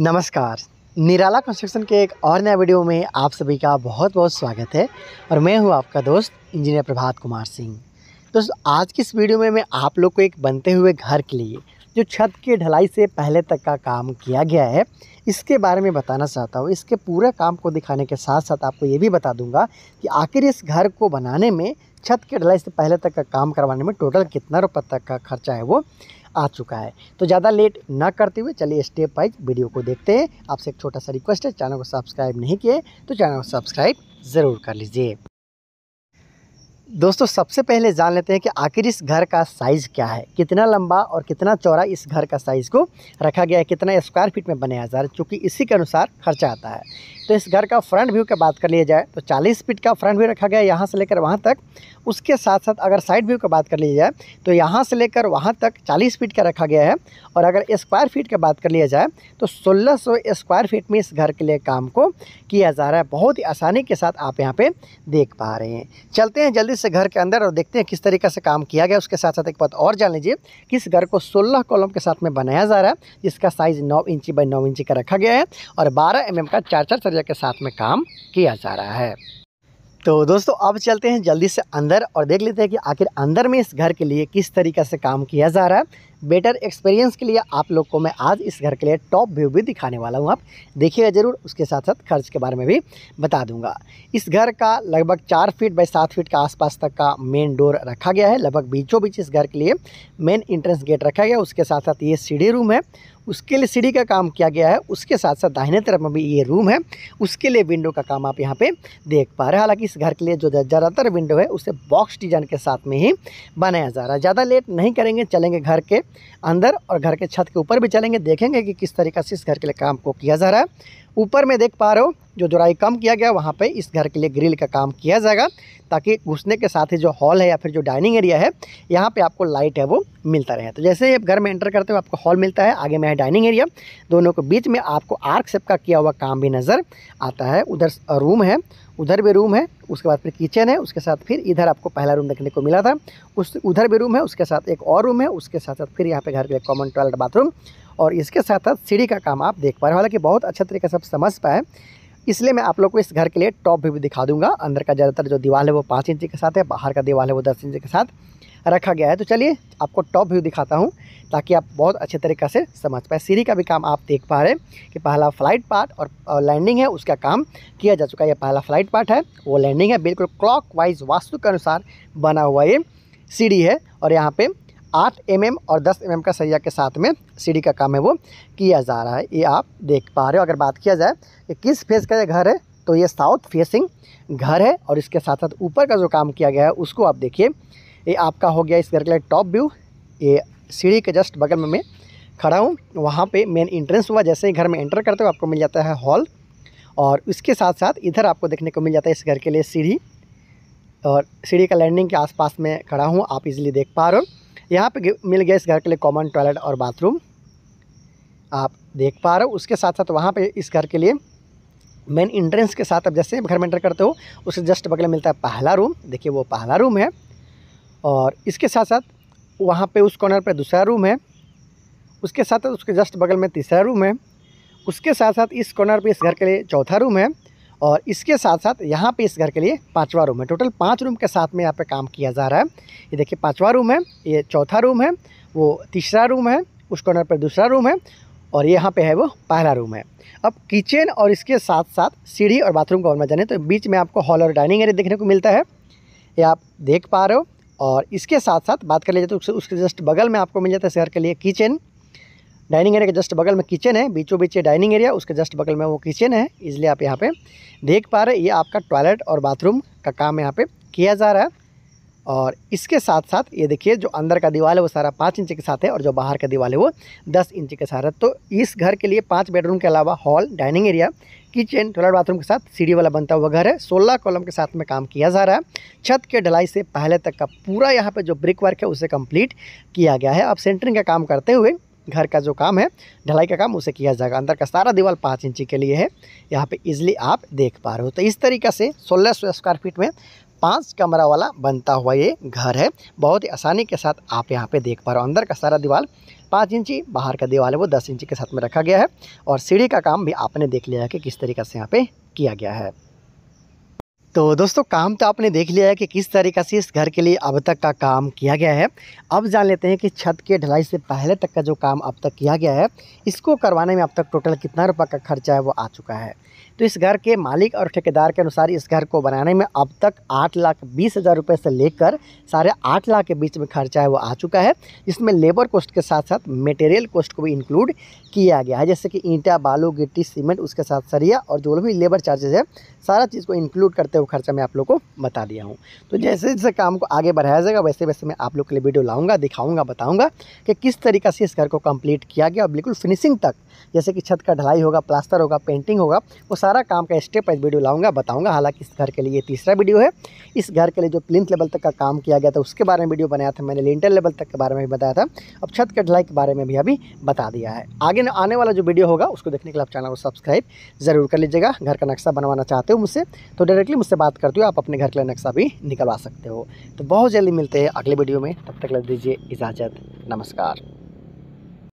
नमस्कार निराला कंस्ट्रक्शन के एक और नए वीडियो में आप सभी का बहुत बहुत स्वागत है और मैं हूं आपका दोस्त इंजीनियर प्रभात कुमार सिंह दोस्त आज की इस वीडियो में मैं आप लोग को एक बनते हुए घर के लिए जो छत की ढलाई से पहले तक का काम किया गया है इसके बारे में बताना चाहता हूँ इसके पूरे काम को दिखाने के साथ साथ आपको ये भी बता दूंगा कि आखिर इस घर को बनाने में छत के ढलाई से पहले तक का काम करवाने में टोटल कितना रुपये तक का खर्चा है वो आ चुका है तो ज़्यादा लेट ना करते हुए चलिए स्टेप वाइज वीडियो को देखते हैं आपसे एक छोटा सा रिक्वेस्ट है चैनल को सब्सक्राइब नहीं किए तो चैनल को सब्सक्राइब ज़रूर कर लीजिए दोस्तों सबसे पहले जान लेते हैं कि आखिर इस घर का साइज़ क्या है कितना लंबा और कितना चौड़ा इस घर का साइज़ को रखा गया है कितना स्क्वायर फीट में बनाया जा रहा है चूँकि इसी के अनुसार खर्चा आता है तो इस घर का फ्रंट व्यू की बात कर लिया जाए तो 40 फीट का फ्रंट व्यू रखा गया है यहाँ से लेकर वहाँ तक उसके साथ साथ अगर साइड व्यू की बात कर लिया जाए तो यहाँ से लेकर वहाँ तक 40 फीट का रखा गया है और अगर स्क्वायर फीट की बात कर लिया जाए तो 1600 स्क्वायर फीट में इस घर के लिए काम को किया जा रहा है बहुत ही आसानी के साथ आप यहाँ पर देख पा रहे हैं चलते हैं जल्दी से घर के अंदर और देखते हैं किस तरीके से काम किया गया उसके साथ साथ एक बात और जान लीजिए कि इस घर को सोलह कॉलम के साथ में बनाया जा रहा है जिसका साइज़ नौ इंची बाई नौ इंची का रखा गया है और बारह एम mm का चार चार ऊर्जा के साथ में काम किया जा रहा है तो दोस्तों अब चलते हैं जल्दी से अंदर और देख लेते हैं कि आखिर अंदर में इस घर के लिए किस तरीके से काम किया जा रहा है बेटर एक्सपीरियंस के लिए आप लोग को मैं आज इस घर के लिए टॉप व्यू भी दिखाने वाला हूँ आप देखिएगा ज़रूर उसके साथ साथ खर्च के बारे में भी बता दूंगा इस घर का लगभग चार फीट बाई सात फीट के आसपास तक का मेन डोर रखा गया है लगभग बीचों बीच इस घर के लिए मेन इंट्रेंस गेट रखा गया उसके साथ साथ ये सीढ़ी रूम है उसके लिए सीढ़ी का काम किया गया है उसके साथ साथ दाहिने तरफ में भी ये रूम है उसके लिए विंडो का काम आप यहाँ पे देख पा रहे हैं हालांकि इस घर के लिए जो ज़्यादातर विंडो है उसे बॉक्स डिजाइन के साथ में ही बनाया जा रहा है ज़्यादा लेट नहीं करेंगे चलेंगे घर के अंदर और घर के छत के ऊपर भी चलेंगे देखेंगे कि किस तरीके से इस घर के लिए काम को किया जा रहा है ऊपर में देख पा रहे हो जो दुराई कम किया गया वहाँ पे इस घर के लिए ग्रिल का काम किया जाएगा ताकि घुसने के साथ ही जो हॉल है या फिर जो डाइनिंग एरिया है यहाँ पे आपको लाइट है वो मिलता रहे तो जैसे ही घर में एंटर करते हो आपको हॉल मिलता है आगे में है डाइनिंग एरिया दोनों के बीच में आपको आर्क सेप का किया हुआ काम भी नज़र आता है उधर रूम है उधर भी रूम है उसके बाद फिर किचन है उसके साथ फिर इधर आपको पहला रूम देखने को मिला था उस उधर भी रूम है उसके साथ एक और रूम है उसके साथ साथ फिर यहाँ पे घर के लिए कॉमन टॉयलेट बाथरूम और इसके साथ साथ सीढ़ी का काम आप देख पा रहे हो हालांकि बहुत अच्छा तरीके से आप समझ पाए इसलिए मैं आप लोग को इस घर के लिए टॉप व्यू भी दिखा दूंगा अंदर का ज़्यादातर जो दीवार है वो पाँच इंच के साथ है बाहर का दीवार है वो दस इंच के साथ रखा गया है तो चलिए आपको टॉप व्यू दिखाता हूँ ताकि आप बहुत अच्छे तरीक़े से समझ पाए सीढ़ी का भी काम आप देख पा रहे हैं कि पहला फ्लाइट पार्ट और लैंडिंग है उसका काम किया जा चुका है यह पहला फ्लाइट पार्ट है वो लैंडिंग है बिल्कुल क्लॉक वाइज वास्तु के अनुसार बना हुआ ये सीढ़ी है और यहाँ पर आठ एम mm और दस एम mm का सरिया के साथ में सीढ़ी का काम है वो किया जा रहा है ये आप देख पा रहे हो अगर बात किया जाए कि किस फेस का ये घर है तो ये साउथ फेसिंग घर है और इसके साथ साथ ऊपर का जो काम किया गया है उसको आप देखिए ये आपका हो गया इस घर के लिए टॉप व्यू ये सीढ़ी के जस्ट बगल में मैं खड़ा हूँ वहाँ पे मेन इंट्रेंस हुआ जैसे ही घर में एंटर करते हो आपको मिल जाता है हॉल और इसके साथ साथ इधर आपको देखने को मिल जाता है इस घर के लिए सीढ़ी और सीढ़ी का लैंडिंग के आसपास में खड़ा हूँ आप इजीली देख पा रहे हो यहाँ पे मिल गया इस घर के लिए कॉमन टॉयलेट और बाथरूम आप देख पा रहे हो उसके साथ साथ वहाँ पे इस घर के लिए मेन इंट्रेंस के साथ अब जैसे घर में एंटर करते हो उसे जस्ट बगल मिलता है पहला रूम देखिए वो पहला रूम है और इसके साथ साथ वहाँ पे उस कॉर्नर पे दूसरा रूम है उसके साथ साथ उसके जस्ट बगल में तीसरा रूम है उसके साथ साथ इस कॉर्नर पे इस घर के लिए चौथा रूम है और इसके साथ साथ यहाँ पे इस घर के लिए पाँचवा रूम है टोटल पाँच रूम के साथ में यहाँ पे काम किया जा रहा है ये देखिए पाँचवा रूम है ये चौथा रूम है वो तीसरा रूम है उस कॉर्नर पर दूसरा रूम है और ये यहाँ पे है वो पहला रूम है अब किचन और इसके साथ साथ सीढ़ी और बाथरूम का ऑनर जाने तो बीच में आपको हॉल और डाइनिंग एरिया देखने को मिलता है ये आप देख पा रहे हो और इसके साथ साथ बात कर लीजिए तो उसके जस्ट बगल में आपको मिल जाता है इस घर के लिए किचन डाइनिंग एरिया के जस्ट बगल में किचन है बीचों बीच ये डाइनिंग एरिया उसके जस्ट बगल में वो किचन है इसलिए आप यहाँ पे देख पा रहे ये आपका टॉयलेट और बाथरूम का काम यहाँ पे किया जा रहा है और इसके साथ साथ ये देखिए जो अंदर का दीवार है वो सारा पाँच इंच के साथ है और जो बाहर का दीवार है वो दस इंच के साथ है तो इस घर के लिए पाँच बेडरूम के अलावा hall dining area kitchen toilet bathroom के साथ सीढ़ी वाला बनता हुआ घर है सोलह कॉलम के साथ में काम किया जा रहा है छत के ढलाई से पहले तक का पूरा यहाँ पर जो ब्रिक वर्क है उसे कम्प्लीट किया गया है अब सेंटरिंग का काम करते हुए घर का जो काम है ढलाई का काम उसे किया जाएगा अंदर का सारा दीवार पाँच इंची के लिए है यहाँ पे इजिली आप देख पा रहे हो तो इस तरीका से सोलह सौ स्क्वायर फीट में पाँच कमरा वाला बनता हुआ ये घर है बहुत ही आसानी के साथ आप यहाँ पे देख पा रहे हो अंदर का सारा दीवार पाँच इंची बाहर का दीवार है वो दस इंची के साथ में रखा गया है और सीढ़ी का काम भी आपने देख लिया है कि किस तरीके से यहाँ पर किया गया है तो दोस्तों काम तो आपने देख लिया है कि किस तरीक़े से इस घर के लिए अब तक का काम किया गया है अब जान लेते हैं कि छत के ढलाई से पहले तक का जो काम अब तक किया गया है इसको करवाने में अब तक टोटल कितना रुपये का खर्चा है वो आ चुका है तो इस घर के मालिक और ठेकेदार के अनुसार इस घर को बनाने में अब तक आठ लाख बीस हज़ार रुपये से लेकर साढ़े आठ लाख के बीच में खर्चा है वो आ चुका है इसमें लेबर कॉस्ट के साथ साथ मटेरियल कॉस्ट को भी इंक्लूड किया गया है जैसे कि ईंटा बालू गिट्टी सीमेंट उसके साथ सरिया और जो भी लेबर चार्जेस है सारा चीज़ को इंक्लूड करते है वो खर्चा मैं आप लोग को बता दिया हूँ तो जैसे जैसे काम को आगे बढ़ाया जाएगा वैसे वैसे मैं आप लोग के लिए वीडियो लाऊँगा दिखाऊंगा बताऊँगा कि किस तरीका से इस घर को कम्प्लीट किया गया और बिल्कुल फिनिशिंग तक जैसे कि छत का ढलाई होगा प्लास्टर होगा पेंटिंग होगा वो सारा काम का स्टेप वाइज वीडियो लाऊंगा बताऊंगा हालांकि इस घर के लिए तीसरा वीडियो है इस घर के लिए जो प्लिंथ लेवल तक का काम किया गया था उसके बारे में वीडियो बनाया था मैंने लिंटर लेवल तक के बारे में भी बताया था अब छत के ढलाई के बारे में भी अभी बता दिया है आगे आने वाला जो वीडियो होगा उसको देखने के लिए आप चैनल को सब्सक्राइब ज़रूर कर लीजिएगा घर का नक्शा बनवाना चाहते हो मुझसे तो डायरेक्टली मुझसे बात करते हो आप अपने घर के लिए नक्शा भी निकलवा सकते हो तो बहुत जल्दी मिलते हैं अगले वीडियो में तब तक लग दीजिए इजाज़त नमस्कार